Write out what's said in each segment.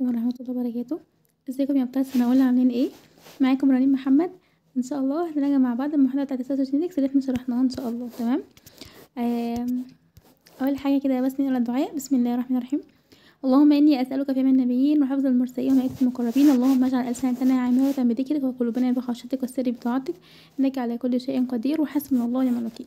ورحمه الله وبركاته ازيكم يا بتاع الثانويه عاملين ايه معاكم رنين محمد ان شاء الله هنراجع مع بعض المحاضره بتاعه السوشيال جينكس اللي احنا شرحناها ان شاء الله تمام اول حاجه كده بس نقرا الدعاء بسم الله الرحمن الرحيم اللهم اني اسالك في من النبيين وحفظ المرسلين ومائده المقربين اللهم اجعل السنتنا عامره بذكرك وقلوبنا بخشيتك والسر بطاعتك انك على كل شيء قدير وحسبنا الله ونعم الوكيل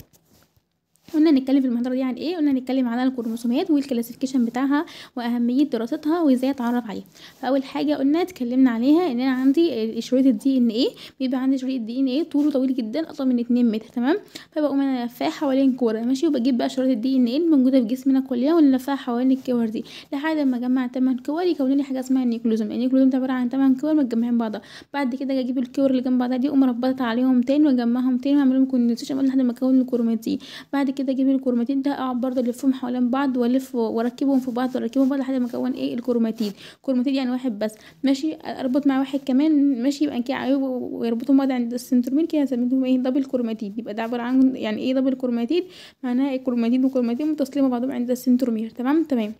قلنا نتكلم في المحاضره دي عن ايه قلنا نتكلم عن الكروموسومات والكلاسيفيكيشن بتاعها واهميه دراستها وازاي اتعرف عليها فاول حاجه قلنا اتكلمنا عليها ان انا عندي شريط الدي ان ايه بيبقى عندي شريط الدي ان ايه طوله طويل جدا اطول من 2 متر تمام فبقوم انا لفاه حوالين كوره ماشي وبجيب بقى شريط الدي ان ايه الموجوده في جسمنا كلها ونلفها حوالين الكور دي لحد ما اجمع 8 كور يكون لي حاجه اسمها النيوكليزم النيوكليزم ده عباره عن 8 كور متجمعين بعضها بعد كده اجيب الكور اللي جنب بعضها دي اقوم ربطت عليهم تاني واجمعهم تاني واعمل لهم كونكشن لحد ما اكون الكروماتين بعد كده كده اجيب الكروماتين ده اقعد برضه الفهم حوالين بعض والف واركبهم في بعض واركبهم في بعض لحد ما اكون ايه الكروماتين كروماتين يعني واحد بس ماشي اربط مع واحد كمان ماشي يبقى كده ويربطهم بعض عند السنترومير كده هنسميهم ايه دبل كروماتين يبقى ده عباره عن يعني ايه دبل كروماتين معناها الكروماتين إيه؟ والكروماتين متصلين مع بعضهم عند السنترومير تمام تمام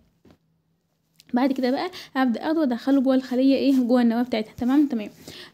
بعد كده بقى هبدا اخده وادخله جوه الخليه ايه جوه النواه بتاعتها تمام تمام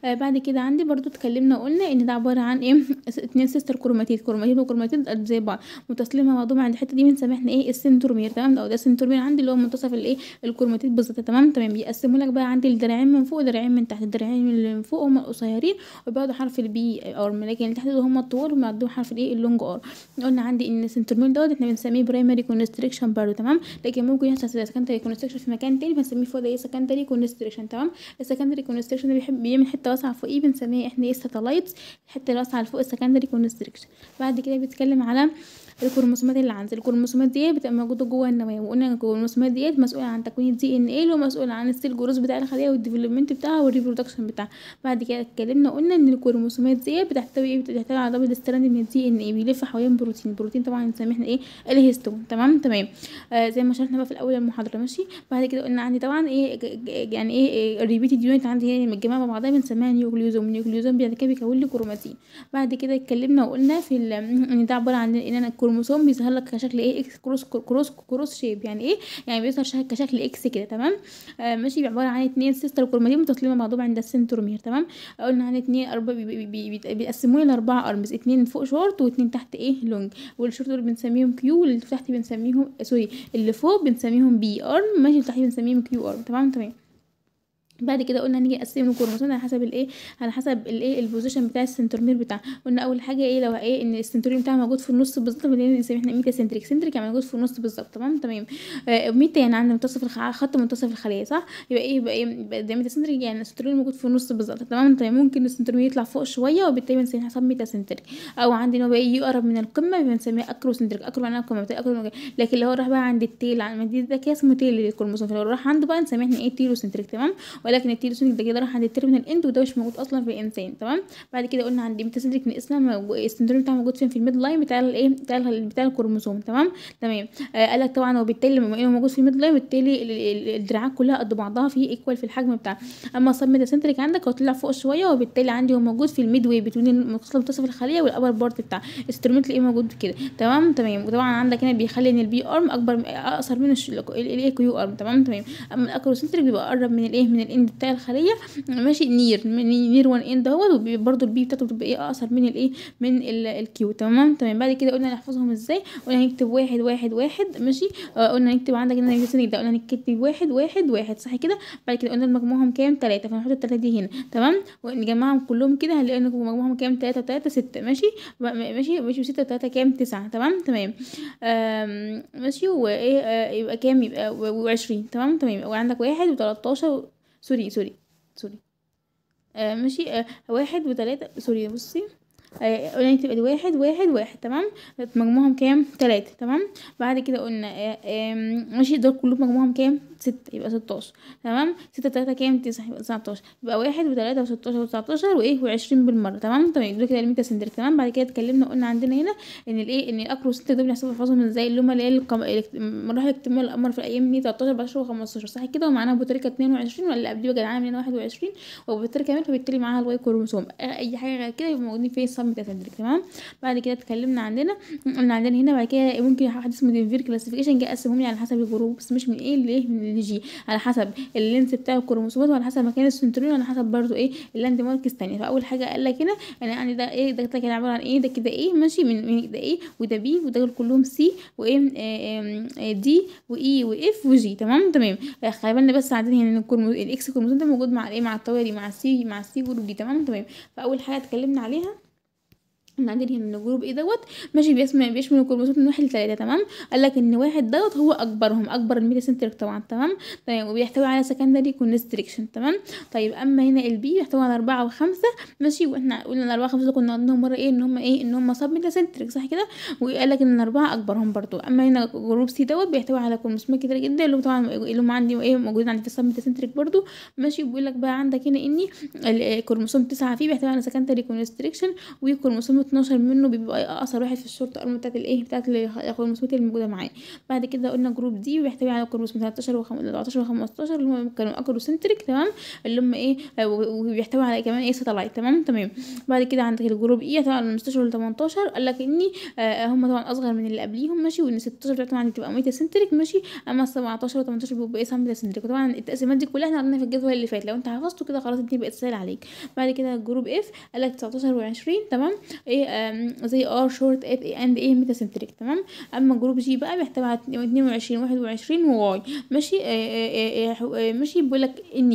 آه بعد كده عندي برضو اتكلمنا وقلنا ان ده عباره عن ايه اتنين سيستر كروماتيد كروماتيد وكروماتيد قد زي بعض متصلين مع بعضهم عند الحته دي بنسميها احنا ايه السنترومير تمام او ده السنترومير عندي اللي هو منتصف الايه الكروماتيد بالظبط تمام تمام بيقسموا لك بقى عندي الدراعين من فوق ودراعين من تحت الدراعين اللي من فوق هما القصيرين وبياخدوا حرف البي او الملاكين اللي تحت هما الطول هما عندهم حرف الايه اللونج ار قلنا عندي ان السنترومير دوت احنا بنسميه برايمري كونستريكشن برضو تمام لكن ممكن يحصل سكندري كونستريكشن في مكان سكان تاني بنسميه فوق ده ايه سكندري كونستريشن تمام السكندري كونستريشن اللي بيحب بيعمل حته واسعه فوقيه بنسميه احنا ايه ساتلايتس الحته الواسعه اللي فوق السكندري كونستريشن بعد كده بيتكلم على الكروموسومات اللي عندي الكروموسومات دي بتبقى موجوده جوه النواه وقلنا ان الكروموسومات دي مسؤوله عن تكوين الدي ان ايه ومسؤوله عن السيل جروس بتاع الخليه والديفلوبمنت بتاعها والريبرودكشن بتاعها بعد كده اتكلمنا قلنا ان الكروموسومات دي بتحتوي ايه بتحتوي على دبل ستراند من الدي ان ايه بيلف حوالين بروتين بروتين طبعا بنسميه احنا ايه الهيستون تمام تمام آه زي ما شرحنا بقى في الاول المحاضره ماشي بعد كده قلنا عندي طبعا ايه يعني ايه الريبيتد آه، يونت عندي هنا متجمعه مع بعضها بنسميها نيوكليوزوم نيوكليوزوم بعد كده بيكون لي كروماتين بعد كده اتكلمنا وقلنا في ان ده عباره عن ان انا الكروموسوم بيظهر لك كشكل ايه اكس كروس كروس كروس شيب يعني ايه يعني بيظهر كشكل اكس كده تمام آه ماشي عباره عن اتنين سيستر كروماتين متصلين مع بعضهم عند السنترومير تمام قلنا عن اتنين اربع بيقسموه لاربعه ارمز اتنين فوق شورت واتنين تحت ايه لونج والشورت دول بنسميهم كيو واللي تحت بنسميهم سوري اللي فوق بنسميهم بي ارم ماشي اللي تحت بنسميهم كيو ارم تمام تمام بعد كده قلنا نيجي نقسم الكروموسوم على حسب الايه على حسب الايه البوزيشن بتاع السنترومير بتاعها قلنا اول حاجه ايه لو ايه ان السنترومير بتاعها موجود في النص بالظبط بنسميه احنا ميتا سنتريك سنتريك يعني موجود في النص بالظبط تمام تمام آه ميتا يعني عند منتصف الخ... خط منتصف الخليه صح يبقى ايه يبقى ايه ده ميتا سنتريك يعني السنترومير موجود في النص بالظبط تمام تمام طيب، ممكن السنترومير يطلع فوق شويه وبالتالي بنسميه حسب ميتا سنتريك او عند ان هو بقى يقرب من القمه بنسميه اكرو سنتريك اكرو معناها يعني قمه اكرو لكن لو راح بقى عند التيل عند ده كده اسمه تيل للكروموسوم لو راح عنده بقى نسميه احنا ايه تيلو سنتريك تمام ولكن التيلوسينيك ده كده راح عند التيرمينال اند وده مش موجود اصلا في الانسان تمام بعد كده قلنا عند من نقسنا السندروم بتاعه موجود فين في الميد لاين بتاع الايه بتاع بتاع الكروموسوم تمام تمام آه قال لك طبعا وبالتالي بما انه موجود في الميد لاين بالتالي الدراعات كلها قد بعضها في ايكوال في الحجم بتاعها اما السب ميتاسنتريك عندك هو طلع فوق شويه وبالتالي عندي هو موجود في الميد واي بتوين المتصل منتصف الخليه والابر بارت بتاع السترومنت ايه موجود كده تمام تمام وطبعا عندك هنا بيخلي ان البي ارم اكبر اقصر من الاي كيو ارم تمام تمام اما الاكروسنتريك بيبقى اقرب من الايه من الان ان بتاع الخليه ماشي نير نير وان اند دوت وبرده البي بتاعته بتبقى ايه اقصر من الايه من الكيو تمام تمام بعد كده قلنا نحفظهم ازاي قلنا هنكتب واحد واحد واحد ماشي آه، قلنا نكتب عندك ان انا ده قلنا هنكتب واحد واحد واحد صح كده بعد كده قلنا مجموعهم كام تلاتة فنحط التلاتة دي هنا تمام ونجمعهم كلهم كده هنلاقي ان مجموعهم كام تلاتة تلاتة ستة ماشي ماشي ماشي وستة تلاتة كام تسعة تمام تمام ماشي وايه آه، يبقى كام يبقى وعشرين تمام تمام وعندك واحد وتلاتاشر سوري سوري سوري آه ماشي آه واحد وثلاثة سوري بصي آه، قلنا تبقى دي واحد واحد واحد تمام مجموعهم كام تلاتة تمام بعد كده قلنا آه، ماشي دول كلهم مجموعهم كام ستة يبقى ستاشر تمام ستة تلاتة كام تسعة يبقى تسعتاشر يبقى واحد وتلاتة وستاشر وتسعتاشر وايه وعشرين بالمرة تمام تمام دول كده الميتا سندريك تمام بعد كده اتكلمنا قلنا عندنا هنا ان الايه ان الاكرو ستة دول بنحسبها حفظهم ازاي اللي هما اللي هي مراحل اكتمال القمر في الايام دي تلاتاشر اربعتاشر وخمستاشر صح كده ومعناها ومعانا اتنين وعشرين ولا قبل بقى معانا 21 وبطريقه كمان فبالتالي معاها الواي كروموسوم آه، اي حاجه غير كده يبقوا موجودين في الصم كاسندريك تمام بعد كده اتكلمنا عندنا قلنا عندنا هنا بعد كده ممكن حد اسمه ديفير كلاسيفيكيشن جه قسمهم لي على حسب الجروبس مش من ايه لايه من جي على حسب اللينس بتاع الكروموسومات وعلى حسب مكان السنترون وعلى حسب برضو ايه اللاند ماركس تانية فاول حاجه قال لك هنا انا يعني ده ايه ده كده عباره عن ايه ده كده ايه ماشي من ده ايه وده بي وده كلهم سي وام دي واي واف وجي تمام تمام خلي بالنا بس عندنا هنا الكروموسوم الاكس كروموسوم ده موجود مع الايه مع دي مع السي مع السي جروب دي تمام تمام فاول حاجه اتكلمنا عليها احنا عندنا هنا ان ايه دوت ماشي بيسمع بيشمل الكروموسوم من واحد لتلاته تمام قال لك ان واحد دوت هو اكبرهم اكبر الميتا سنترك طبعا تمام طيب وبيحتوي على سكندري كونستريكشن تمام طيب اما هنا البي بيحتوي على اربعه وخمسه ماشي واحنا قلنا اربعة وخمسه كنا عندهم مره ايه ان هم ايه ان هم سب سنترك صح كده وقال لك ان الاربعه اكبرهم برضو اما هنا جروب سي دوت بيحتوي على كروموسومات كتير جدا اللي هم طبعا اللي هم عندي ايه موجودين عندي في السب سنترك برضو ماشي وبيقول لك بقى عندك هنا اني الكروموسوم تسعه فيه بيحتوي على سكندري كونستريكشن وكروموسوم 12 منه بيبقى اقصر واحد في الشورت ارم بتاعت الايه بتاعت الكروموسومات اللي موجوده معاه بعد كده قلنا جروب دي بيحتوي على كروموسوم 13 و14 و15 اللي هم كانوا اكروسنتريك تمام اللي هم ايه وبيحتوي على كمان ايه ساتلايت تمام تمام بعد كده عندك الجروب اي e، طبعا من 16 ل 18 قال لك ان آه، آه، هم طبعا اصغر من اللي قبليهم ماشي وان 16 بتاعتهم عندي تبقى سنتريك ماشي اما 17 و18 بيبقوا ايه سام سنتريك وطبعا التقسيمات دي كلها احنا قلناها في الجدول اللي فات لو انت حفظته كده خلاص الدنيا بقت سهله عليك بعد كده الجروب اف قال لك 19 و20 تمام ايه ايه زي ار شورت اف اي اند ايه ميتاسنتريك تمام اما جروب جي بقى بيحتوي على 22 21 وواي ماشي آه، آه، آه، ماشي بيقول لك ان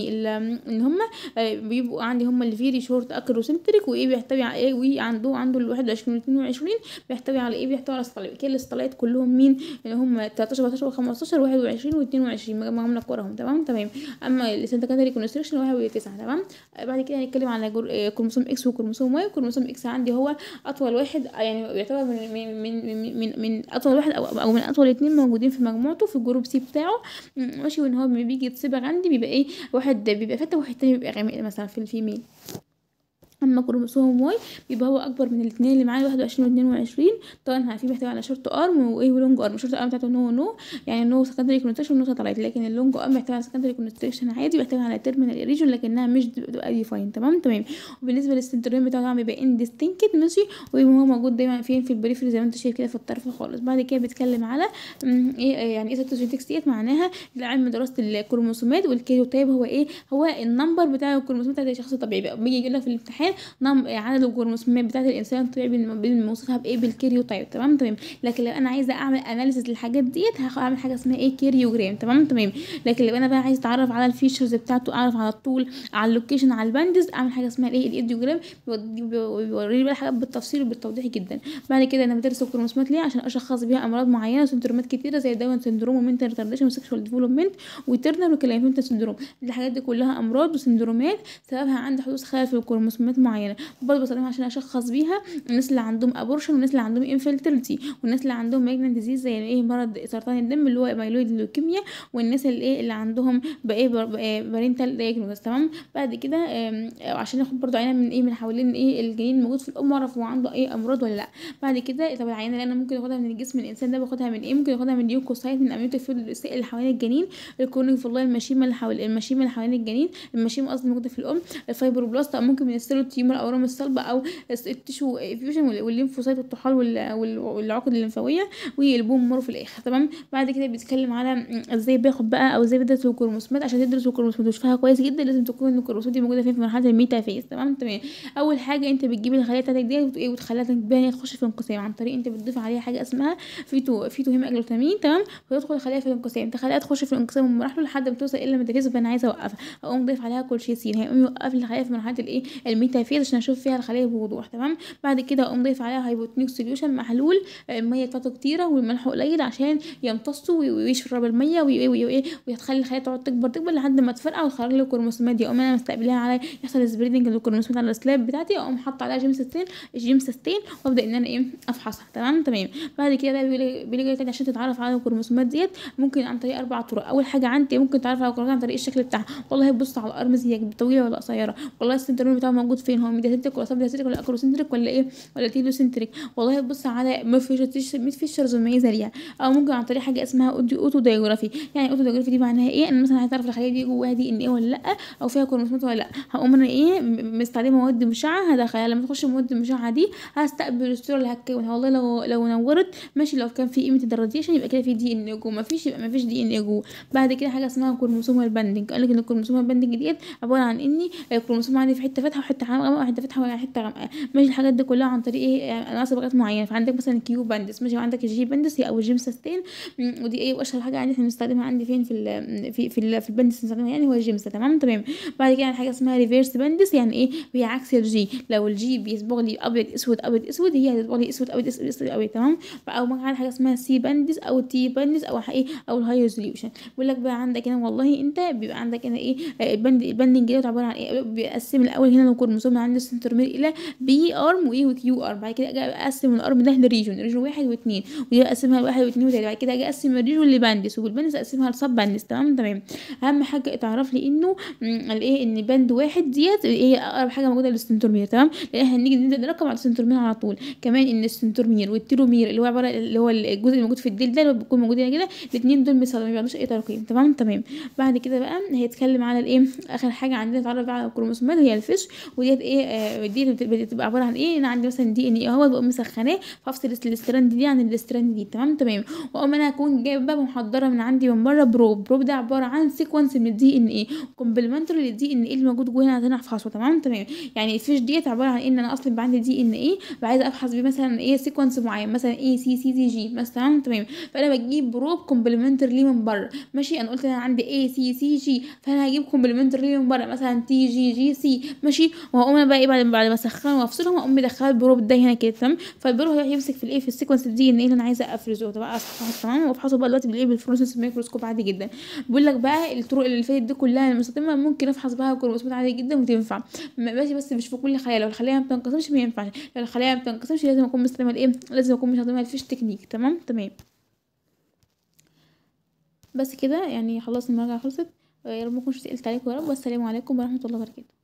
ان هم بيبقوا عندي هم الفيري شورت اكرو سنتريك وايه بيحتوي على ايه وي e عنده عنده ال 21 22 بيحتوي على ايه بيحتوي على الصلايق كل الصلايق كلهم مين اللي هم 13 14 و 15 21 و 22 مجمعهم لك وراهم تمام تمام اما السنتكندري كونستريكشن 1 و 9 تمام بعد كده هنتكلم على كروموسوم اكس وكروموسوم واي كروموسوم اكس عندي هو اطول واحد آه، يعني يعتبر من من من من, من اطول واحد او, أو من اطول اتنين موجودين في مجموعته في الجروب سي بتاعه ماشي وان هو بيجي يتصبغ عندي بيبقى ايه واحد بيبقى فاتح واحد تاني بيبقى غامق مثلا في الفيميل أما كروموسوم واي بيبقى هو أكبر من الاتنين اللي معايا 21 و22 طبعا احنا عارفين بيحتوي على شورت أرم وإيه ولونج أرم شورت أرم بتاعته نو نو يعني نو سكندري كونستركشن نو ساتلايت لكن اللونج أرم بيحتوي على سكندري كونستركشن عادي بيحتوي على تيرمينال ريجون لكنها مش بتبقى ديفاين تمام تمام وبالنسبة للسنتريون بتاعه بيبقى اندستنكت ماشي وبيبقى موجود دايما فين في البريفري زي ما انت شايف كده في الطرف خالص بعد كده بيتكلم على ايه يعني ايه سيتوجينكس ديت معناها علم دراسة الكروموسومات والكيوتايب هو ايه هو النمبر بتاع الكروموسومات بتاع الشخص الطبيعي بيجي يقول لك في الامتحان يعني الانسان عدد الكروموسومات بتاعه الانسان طلع بنوصفها بايه بالكريوتايب تمام تمام لكن لو انا عايزه اعمل اناليسيس للحاجات ديت هعمل حاجه اسمها ايه كريوجرام تمام تمام لكن لو انا بقى عايزه اتعرف على الفيشرز بتاعته اعرف على الطول على اللوكيشن على الباندز اعمل حاجه اسمها ايه الايديوجرام بيوريني بقى الحاجات بالتفصيل وبالتوضيح جدا بعد كده انا بدرس الكروموسومات ليه عشان اشخص بيها امراض معينه سندرومات كتيره زي داون سندروم ومنتر ريتارديشن وسكشوال ديفلوبمنت وترنر وكلافنتال سندروم الحاجات دي كلها امراض وسندرومات سببها عند حدوث خلل في الكروموسومات علامات معينه برضه بستخدمها عشان اشخص بيها الناس اللي عندهم ابورشن والناس اللي عندهم انفيرتيلتي والناس اللي عندهم مالجنت ديزيز زي ايه مرض سرطان الدم اللي هو مايلويد لوكيميا والناس اللي ايه اللي عندهم بايه بارينتال بارنتال دايجنوز تمام بعد كده عشان ناخد برضه عينه من ايه من حوالين ايه الجنين الموجود في الام واعرف هو عنده اي امراض ولا لا بعد كده طب العينه اللي انا ممكن اخدها من الجسم الانسان ده باخدها من ايه ممكن اخدها من ليوكوسايت من اميوتو فيل اللي حوالين الجنين الكورنيك فلاي المشيمه اللي حوالين المشيمه اللي حوالين الجنين المشيمه قصدي موجوده في الام الفايبروبلاست ممكن من السيلو التيومر او الرمى الصلبه او التشو فيوجن والليمفوسايت والطحال والعقد الليمفاويه ويقلبوهم مور في الاخر تمام بعد كده بيتكلم على ازاي باخد بقى او ازاي بدرس الكروموسومات عشان تدرس الكروموسومات وتشوفها كويس جدا لازم تكون الكروموسومات دي موجوده فين في مرحله الميتافيز تمام تمام اول حاجه انت بتجيب الخلايا بتاعتك دي وتخليها تبان تخش في انقسام عن طريق انت بتضيف عليها حاجه اسمها فيتو فيتو اجلوتامين تمام فتدخل الخلايا في الانقسام تخليها تخش في الانقسام ومراحله لحد ما توصل الى الميتافيز فانا عايزه اوقفها اقوم ضيف عليها سين هيقوم يوقف الخلايا في مرحله الايه الميتا التهفيه عشان اشوف فيها الخليه بوضوح تمام بعد كده اقوم ضيف عليها هايبوتنيك سوليوشن محلول الميه آه، بتاعته كتيره والملح قليل عشان يمتصوا ويشرب الميه وايه وايه وهتخلي الخليه تقعد تكبر تكبر لحد ما تفرقع وتخرج لي الكروموسومات دي اقوم انا مستقبلها على يحصل سبريدنج للكروموسومات على السلاب بتاعتي اقوم حاطه عليها جيمستين جيمستين وابدا ان انا ايه افحصها تمام تمام بعد كده بقى بيجي تاني عشان تتعرف على الكروموسومات ديت ممكن عن طريق اربع طرق اول حاجه عندي ممكن تعرف على الكروموسومات عن طريق الشكل بتاعها والله بص على الارمز هي طويله ولا قصيره والله السنترون بتاعها موجود فين هو ميديا سنتريك ولا سب سنتريك ولا اكرو سنتريك ولا ايه ولا تيلو سنتريك والله تبص على ميد فيشرز مميزه ليها او ممكن عن طريق حاجه اسمها اوتو دايجرافي يعني اوتو دايجرافي دي معناها ايه ان مثلا هتعرف الخليه دي جواها دي ان ايه ولا لا او فيها كروموسومات ولا لا هقوم انا ايه مستخدمه مواد مشعه هدخلها لما تخش المواد المشعه دي هستقبل الصوره اللي هتكونها والله لو لو نورت ماشي لو كان في قيمه الراديشن يبقى كده في دي ان جوه مفيش يبقى مفيش دي ان جوه بعد كده حاجه اسمها كروموسومال باندنج قال لك ان الكروموسومال باندنج ديت عباره عن اني الكروموسوم عندي في حته فاتحه وحته غامقه واحده فاتحه ولا حته غامقه ماشي الحاجات دي كلها عن طريق ايه آه، انواع صبغات معينه فعندك مثلا كيو باندس ماشي وعندك الجي باندس او الجيم ساستين ودي ايه واشهر حاجه عندي احنا بنستخدمها عندي فين في الـ في في, الـ في الباندس بنستخدمها يعني هو الجيم تمام تمام بعد كده حاجه اسمها ريفيرس باندس يعني ايه هي عكس الجي لو الجي بيصبغ لي ابيض اسود ابيض اسود هي هتصبغ لي اسود ابيض اسود اسود ابيض تمام او عندك حاجه اسمها سي باندس او تي باندس او ايه او الهاي ريزوليوشن بيقول لك بقى عندك هنا والله انت بيبقى عندك هنا ايه آه، البند البندنج عباره عن ايه بيقسم الاول هنا لو الكروموسوم عند السنترمير الى بي ارم واي وكيو ارم بعد كده اجي اقسم الارم ده لريجون ريجون واحد واثنين ودي اقسمها لواحد واثنين وثلاثه بعد كده اجي اقسم الريجون لباندس والباندس اقسمها لصب باندس تمام تمام اهم حاجه اتعرف لي انه الايه ان باند واحد ديت هي اقرب حاجه موجوده للسنترومير تمام لان احنا هنيجي نبدا نركب على السنترومير على طول كمان ان السنترومير والتيرومير اللي هو عباره اللي هو الجزء اللي موجود في الديل ده اللي بيكون موجود هنا كده الاثنين دول مثلا ما بيعملوش اي ترقيم تمام تمام بعد كده بقى هيتكلم على الايه اخر حاجه عندنا اتعرف على الكروموسومات هي الفيش ودي ديت ايه آه، دي بتبقى عباره عن ايه انا عندي مثلا دي ان ايه اهو بقوم مسخناه فافصل الاستراند دي عن الاستراند دي تمام تمام واقوم انا اكون جايبه محضره من عندي من بره بروب بروب ده عباره عن سيكونس من الدي ان ايه كومبلمنتري للدي ان ايه اللي موجود جوه هنا في حصوه تمام تمام يعني الفيش ديت عباره عن ان انا اصلا بقى عندي دي ان ايه عايزه افحص بيه مثلا ايه سيكونس معين مثلا اي سي سي دي جي مثلا تمام تمام فانا بجيب بروب كومبلمنتر ليه من بره ماشي انا قلت انا عندي اي سي سي جي فانا هجيب كومبلمنتر ليه من بره مثلا تي جي جي سي ماشي وهو واقوم انا بقى ايه بعد بعد ما اسخنهم وافصلهم اقوم مدخله ده هنا كده تمام فالبرو هيروح يمسك في الايه في السيكونس دي ان ايه اللي انا عايزه افرزه بقى افحص تمام وافحصه بقى دلوقتي بالايه بالفلوسنس ميكروسكوب عادي جدا بيقول لك بقى الطرق اللي فاتت دي كلها المستقيمه ممكن افحص بها كروموسومات عادي جدا وتنفع ماشي بس مش في كل خلايا لو الخلايا ما بتنقسمش ما ينفعش لو الخلايا ما بتنقسمش لازم اكون مستخدمه الايه لازم اكون مستخدمه الفيش تكنيك تمام تمام بس كده يعني خلاص المراجعه خلصت آه، يا رب ما اكونش تقلت عليكم يا رب والسلام عليكم ورحمه الله وبركاته